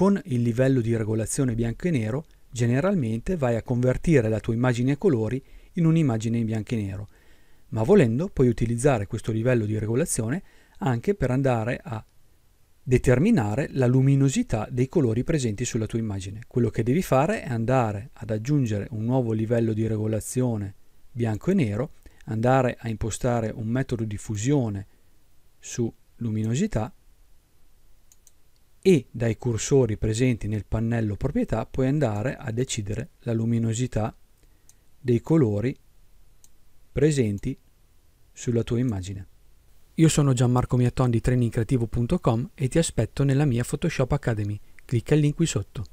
Con il livello di regolazione bianco e nero, generalmente vai a convertire la tua immagine a colori in un'immagine in bianco e nero, ma volendo puoi utilizzare questo livello di regolazione anche per andare a determinare la luminosità dei colori presenti sulla tua immagine. Quello che devi fare è andare ad aggiungere un nuovo livello di regolazione bianco e nero, andare a impostare un metodo di fusione su luminosità e dai cursori presenti nel pannello proprietà puoi andare a decidere la luminosità dei colori presenti sulla tua immagine. Io sono Gianmarco Miatton di trainingcreativo.com e ti aspetto nella mia Photoshop Academy. Clicca il link qui sotto.